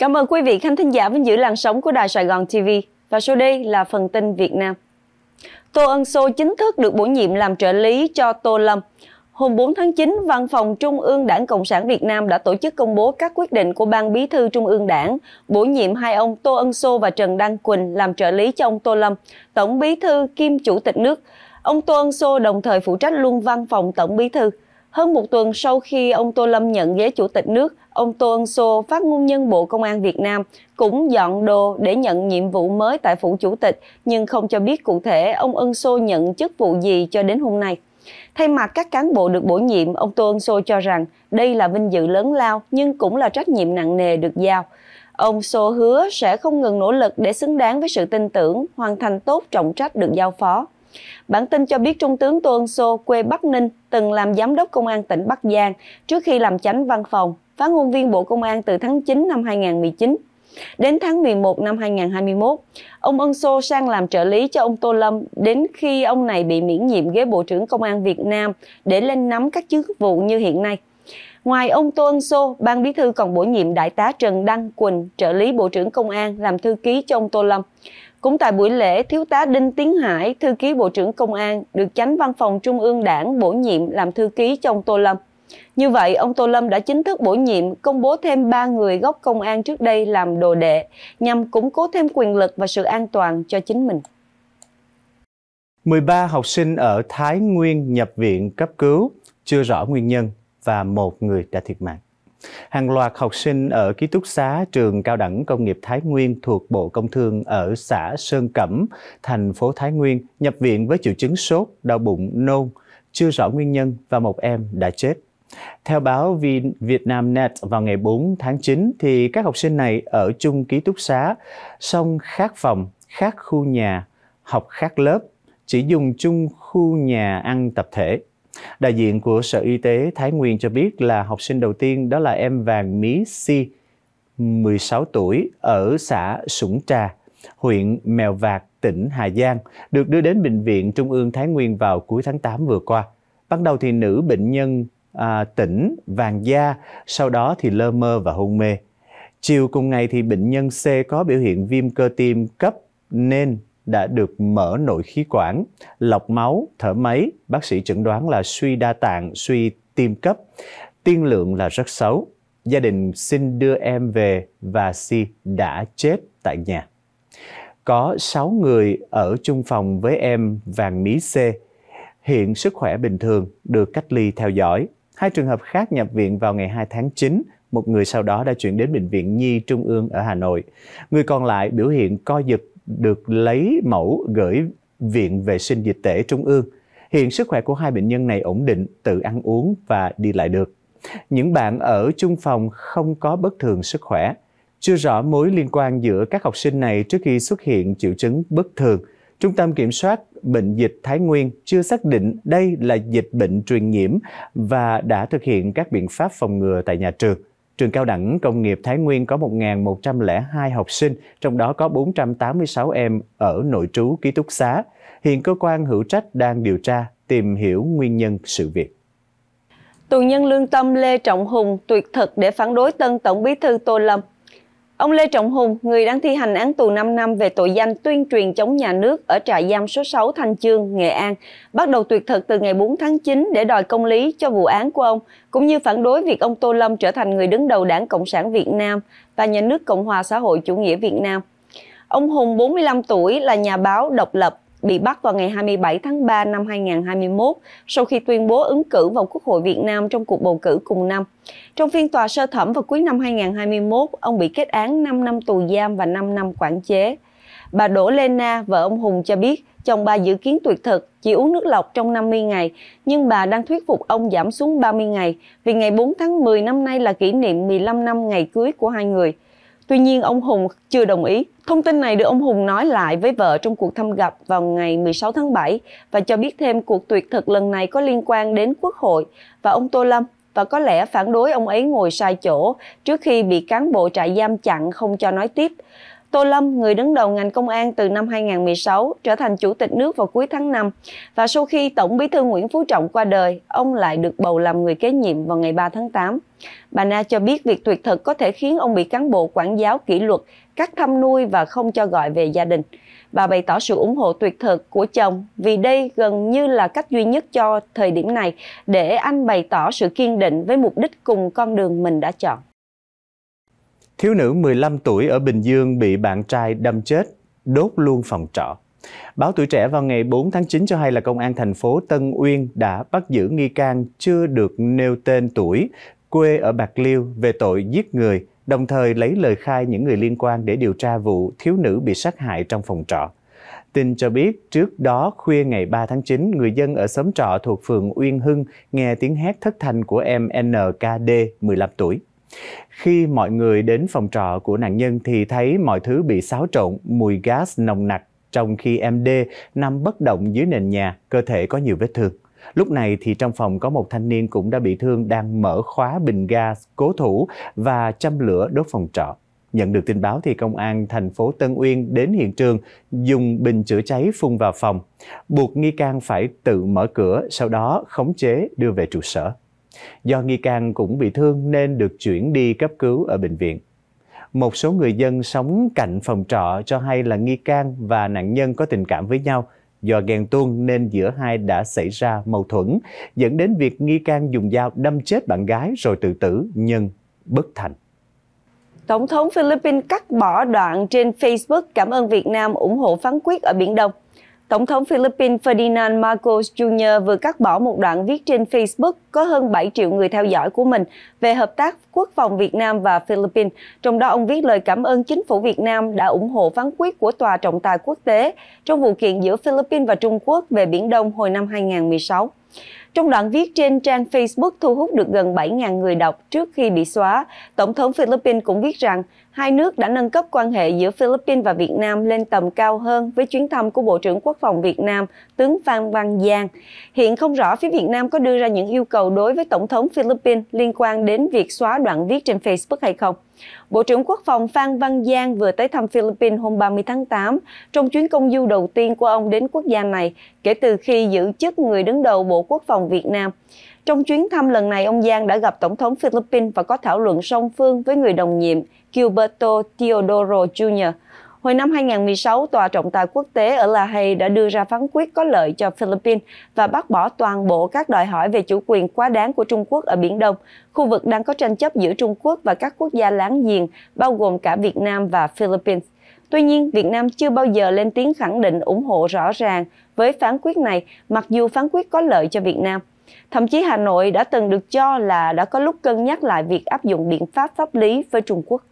Cảm ơn quý vị khán thính giả vẫn giữ làn sóng của Đài Sài Gòn TV. Và sau đây là phần tin Việt Nam. Tô Ân Sô chính thức được bổ nhiệm làm trợ lý cho Tô Lâm. Hôm 4 tháng 9, Văn phòng Trung ương Đảng Cộng sản Việt Nam đã tổ chức công bố các quyết định của Ban Bí thư Trung ương Đảng, bổ nhiệm hai ông Tô Ân Sô và Trần Đăng Quỳnh làm trợ lý cho ông Tô Lâm, Tổng Bí thư kiêm Chủ tịch nước. Ông Tô Ân Sô đồng thời phụ trách luôn văn phòng Tổng Bí thư. Hơn một tuần sau khi ông Tô Lâm nhận ghế chủ tịch nước, ông Tô Ân Sô, phát ngôn nhân Bộ Công an Việt Nam, cũng dọn đồ để nhận nhiệm vụ mới tại phủ chủ tịch, nhưng không cho biết cụ thể ông Ân Sô nhận chức vụ gì cho đến hôm nay. Thay mặt các cán bộ được bổ nhiệm, ông Tô Ân Sô cho rằng đây là vinh dự lớn lao nhưng cũng là trách nhiệm nặng nề được giao. Ông Sô hứa sẽ không ngừng nỗ lực để xứng đáng với sự tin tưởng, hoàn thành tốt trọng trách được giao phó. Bản tin cho biết Trung tướng Tô Ân Sô quê Bắc Ninh từng làm giám đốc công an tỉnh Bắc Giang trước khi làm chánh văn phòng, phát ngôn viên Bộ Công an từ tháng 9 năm 2019. Đến tháng 11 năm 2021, ông Ân Sô sang làm trợ lý cho ông Tô Lâm đến khi ông này bị miễn nhiệm ghế Bộ trưởng Công an Việt Nam để lên nắm các chức vụ như hiện nay. Ngoài ông Tô Ân Sô, Ban Bí thư còn bổ nhiệm Đại tá Trần Đăng Quỳnh, trợ lý Bộ trưởng Công an, làm thư ký cho ông Tô Lâm. Cũng tại buổi lễ, Thiếu tá Đinh Tiến Hải, thư ký Bộ trưởng Công an, được Chánh Văn phòng Trung ương Đảng bổ nhiệm làm thư ký cho ông Tô Lâm. Như vậy, ông Tô Lâm đã chính thức bổ nhiệm, công bố thêm 3 người gốc công an trước đây làm đồ đệ, nhằm củng cố thêm quyền lực và sự an toàn cho chính mình. 13 học sinh ở Thái Nguyên nhập viện cấp cứu, chưa rõ nguyên nhân và một người đã thiệt mạng. Hàng loạt học sinh ở ký túc xá trường cao đẳng công nghiệp Thái Nguyên thuộc Bộ Công Thương ở xã Sơn Cẩm, thành phố Thái Nguyên nhập viện với triệu chứng sốt, đau bụng, nôn, chưa rõ nguyên nhân và một em đã chết. Theo báo Vietnamnet vào ngày 4 tháng 9 thì các học sinh này ở chung ký túc xá, song khác phòng, khác khu nhà, học khác lớp, chỉ dùng chung khu nhà ăn tập thể. Đại diện của Sở Y tế Thái Nguyên cho biết là học sinh đầu tiên đó là em Vàng Mí Si, 16 tuổi, ở xã sủng Trà, huyện Mèo Vạc, tỉnh Hà Giang, được đưa đến Bệnh viện Trung ương Thái Nguyên vào cuối tháng 8 vừa qua. Ban đầu thì nữ bệnh nhân à, tỉnh Vàng Da, sau đó thì lơ mơ và hôn mê. Chiều cùng ngày thì bệnh nhân C có biểu hiện viêm cơ tim cấp nên đã được mở nội khí quản, lọc máu, thở máy, bác sĩ chẩn đoán là suy đa tạng, suy tim cấp, tiên lượng là rất xấu. Gia đình xin đưa em về và Si đã chết tại nhà. Có 6 người ở chung phòng với em Vàng Mí C. Hiện sức khỏe bình thường, được cách ly theo dõi. Hai trường hợp khác nhập viện vào ngày 2 tháng 9 một người sau đó đã chuyển đến Bệnh viện Nhi Trung ương ở Hà Nội. Người còn lại biểu hiện co giật được lấy mẫu gửi Viện Vệ sinh Dịch tễ Trung ương. Hiện sức khỏe của hai bệnh nhân này ổn định, tự ăn uống và đi lại được. Những bạn ở chung phòng không có bất thường sức khỏe. Chưa rõ mối liên quan giữa các học sinh này trước khi xuất hiện triệu chứng bất thường. Trung tâm Kiểm soát Bệnh dịch Thái Nguyên chưa xác định đây là dịch bệnh truyền nhiễm và đã thực hiện các biện pháp phòng ngừa tại nhà trường. Trường Cao đẳng Công nghiệp Thái Nguyên có 1.102 học sinh, trong đó có 486 em ở nội trú ký túc xá. Hiện cơ quan hữu trách đang điều tra, tìm hiểu nguyên nhân sự việc. Tù nhân lương tâm Lê Trọng Hùng tuyệt thực để phản đối tân Tổng bí thư Tô Lâm Ông Lê Trọng Hùng, người đang thi hành án tù 5 năm về tội danh tuyên truyền chống nhà nước ở trại giam số 6 Thanh Chương, Nghệ An, bắt đầu tuyệt thực từ ngày 4 tháng 9 để đòi công lý cho vụ án của ông, cũng như phản đối việc ông Tô Lâm trở thành người đứng đầu Đảng Cộng sản Việt Nam và nhà nước Cộng hòa xã hội chủ nghĩa Việt Nam. Ông Hùng, 45 tuổi, là nhà báo độc lập, bị bắt vào ngày 27 tháng 3 năm 2021 sau khi tuyên bố ứng cử vào Quốc hội Việt Nam trong cuộc bầu cử cùng năm. Trong phiên tòa sơ thẩm vào cuối năm 2021, ông bị kết án 5 năm tù giam và 5 năm quản chế. Bà Đỗ Lê Na, vợ ông Hùng cho biết, chồng bà dự kiến tuyệt thực, chỉ uống nước lọc trong 50 ngày, nhưng bà đang thuyết phục ông giảm xuống 30 ngày, vì ngày 4 tháng 10 năm nay là kỷ niệm 15 năm ngày cưới của hai người – Tuy nhiên, ông Hùng chưa đồng ý. Thông tin này được ông Hùng nói lại với vợ trong cuộc thăm gặp vào ngày 16 tháng 7 và cho biết thêm cuộc tuyệt thực lần này có liên quan đến Quốc hội và ông Tô Lâm và có lẽ phản đối ông ấy ngồi sai chỗ trước khi bị cán bộ trại giam chặn không cho nói tiếp. Tô Lâm, người đứng đầu ngành công an từ năm 2016, trở thành chủ tịch nước vào cuối tháng 5 và sau khi Tổng Bí thư Nguyễn Phú Trọng qua đời, ông lại được bầu làm người kế nhiệm vào ngày 3 tháng 8. Bà Na cho biết việc tuyệt thực có thể khiến ông bị cán bộ quản giáo kỷ luật, cắt thăm nuôi và không cho gọi về gia đình. Bà bày tỏ sự ủng hộ tuyệt thực của chồng vì đây gần như là cách duy nhất cho thời điểm này để anh bày tỏ sự kiên định với mục đích cùng con đường mình đã chọn. Thiếu nữ 15 tuổi ở Bình Dương bị bạn trai đâm chết, đốt luôn phòng trọ. Báo Tuổi Trẻ vào ngày 4 tháng 9 cho hay là Công an thành phố Tân Uyên đã bắt giữ nghi can chưa được nêu tên tuổi, quê ở Bạc Liêu về tội giết người, đồng thời lấy lời khai những người liên quan để điều tra vụ thiếu nữ bị sát hại trong phòng trọ. Tin cho biết trước đó khuya ngày 3 tháng 9, người dân ở xóm trọ thuộc phường Uyên Hưng nghe tiếng hét thất thanh của em NKD 15 tuổi. Khi mọi người đến phòng trọ của nạn nhân thì thấy mọi thứ bị xáo trộn, mùi gas nồng nặc, trong khi em D nằm bất động dưới nền nhà, cơ thể có nhiều vết thương. Lúc này thì trong phòng có một thanh niên cũng đã bị thương đang mở khóa bình ga cố thủ và châm lửa đốt phòng trọ. Nhận được tin báo thì công an thành phố Tân Uyên đến hiện trường dùng bình chữa cháy phun vào phòng, buộc nghi can phải tự mở cửa, sau đó khống chế đưa về trụ sở. Do nghi can cũng bị thương nên được chuyển đi cấp cứu ở bệnh viện. Một số người dân sống cạnh phòng trọ cho hay là nghi can và nạn nhân có tình cảm với nhau do ghen tuông nên giữa hai đã xảy ra mâu thuẫn dẫn đến việc nghi can dùng dao đâm chết bạn gái rồi tự tử nhưng bất thành. Tổng thống Philippines cắt bỏ đoạn trên Facebook cảm ơn Việt Nam ủng hộ phán quyết ở Biển Đông. Tổng thống Philippines Ferdinand Marcos Jr. vừa cắt bỏ một đoạn viết trên Facebook có hơn 7 triệu người theo dõi của mình về hợp tác quốc phòng Việt Nam và Philippines. Trong đó, ông viết lời cảm ơn chính phủ Việt Nam đã ủng hộ phán quyết của Tòa trọng tài quốc tế trong vụ kiện giữa Philippines và Trung Quốc về Biển Đông hồi năm 2016. Trong đoạn viết trên trang Facebook thu hút được gần 7.000 người đọc trước khi bị xóa, Tổng thống Philippines cũng viết rằng hai nước đã nâng cấp quan hệ giữa Philippines và Việt Nam lên tầm cao hơn với chuyến thăm của Bộ trưởng Quốc phòng Việt Nam, tướng Phan Văn Giang. Hiện không rõ phía Việt Nam có đưa ra những yêu cầu đối với Tổng thống Philippines liên quan đến việc xóa đoạn viết trên Facebook hay không. Bộ trưởng Quốc phòng Phan Văn Giang vừa tới thăm Philippines hôm 30 tháng 8 trong chuyến công du đầu tiên của ông đến quốc gia này kể từ khi giữ chức người đứng đầu Bộ Quốc phòng Việt Nam. Trong chuyến thăm lần này, ông Giang đã gặp Tổng thống Philippines và có thảo luận song phương với người đồng nhiệm Gilberto Teodoro Jr. Hồi năm 2016, Tòa trọng tài quốc tế ở La Hay đã đưa ra phán quyết có lợi cho Philippines và bác bỏ toàn bộ các đòi hỏi về chủ quyền quá đáng của Trung Quốc ở Biển Đông, khu vực đang có tranh chấp giữa Trung Quốc và các quốc gia láng giềng, bao gồm cả Việt Nam và Philippines. Tuy nhiên, Việt Nam chưa bao giờ lên tiếng khẳng định ủng hộ rõ ràng với phán quyết này, mặc dù phán quyết có lợi cho Việt Nam. Thậm chí Hà Nội đã từng được cho là đã có lúc cân nhắc lại việc áp dụng biện pháp pháp lý với Trung Quốc.